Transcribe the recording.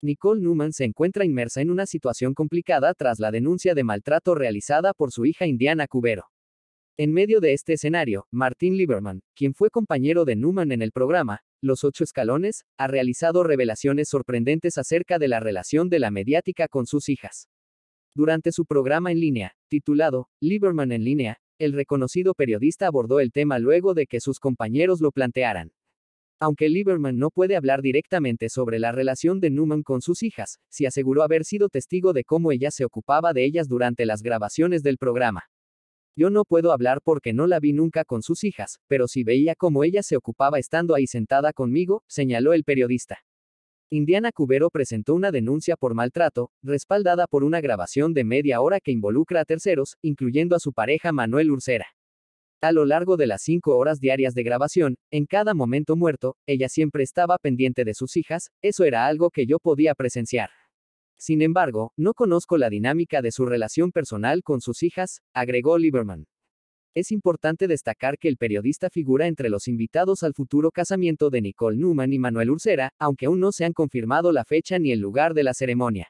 Nicole Newman se encuentra inmersa en una situación complicada tras la denuncia de maltrato realizada por su hija Indiana Cubero. En medio de este escenario, Martin Lieberman, quien fue compañero de Newman en el programa, Los Ocho Escalones, ha realizado revelaciones sorprendentes acerca de la relación de la mediática con sus hijas. Durante su programa en línea, titulado Lieberman en línea, el reconocido periodista abordó el tema luego de que sus compañeros lo plantearan. Aunque Lieberman no puede hablar directamente sobre la relación de Newman con sus hijas, sí aseguró haber sido testigo de cómo ella se ocupaba de ellas durante las grabaciones del programa. Yo no puedo hablar porque no la vi nunca con sus hijas, pero sí veía cómo ella se ocupaba estando ahí sentada conmigo, señaló el periodista. Indiana Cubero presentó una denuncia por maltrato, respaldada por una grabación de media hora que involucra a terceros, incluyendo a su pareja Manuel Urcera. A lo largo de las cinco horas diarias de grabación, en cada momento muerto, ella siempre estaba pendiente de sus hijas, eso era algo que yo podía presenciar. Sin embargo, no conozco la dinámica de su relación personal con sus hijas, agregó Lieberman. Es importante destacar que el periodista figura entre los invitados al futuro casamiento de Nicole Newman y Manuel Urcera, aunque aún no se han confirmado la fecha ni el lugar de la ceremonia.